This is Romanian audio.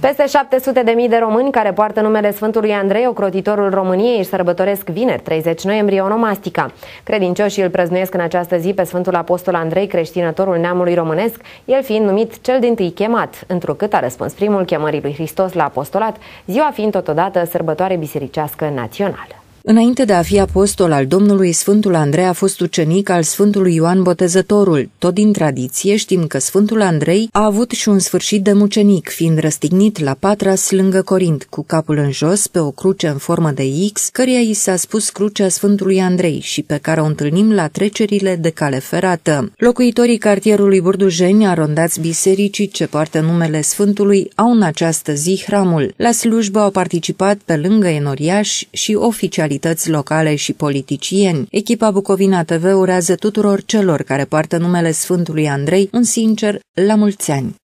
Peste 700 de, mii de români care poartă numele Sfântului Andrei, ocrotitorul României, își sărbătoresc vineri, 30 noiembrie, onomastica. Credincioșii îl prăznuiesc în această zi pe Sfântul Apostol Andrei, creștinătorul neamului românesc, el fiind numit cel din tâi chemat, întrucât a răspuns primul chemării lui Hristos la apostolat, ziua fiind totodată sărbătoare bisericească națională. Înainte de a fi apostol al Domnului, Sfântul Andrei a fost ucenic al Sfântului Ioan Botezătorul. Tot din tradiție știm că Sfântul Andrei a avut și un sfârșit de mucenic, fiind răstignit la Patras lângă Corint, cu capul în jos, pe o cruce în formă de X, căreia i s-a spus crucea Sfântului Andrei și pe care o întâlnim la trecerile de cale ferată. Locuitorii cartierului Burdujeni, arondați bisericii ce poartă numele Sfântului, au în această zi hramul. La slujbă au participat pe lângă enoriași și oficiali personalități locale și politicieni. Echipa Bucovina TV urează tuturor celor care poartă numele Sfântului Andrei un sincer la mulți ani.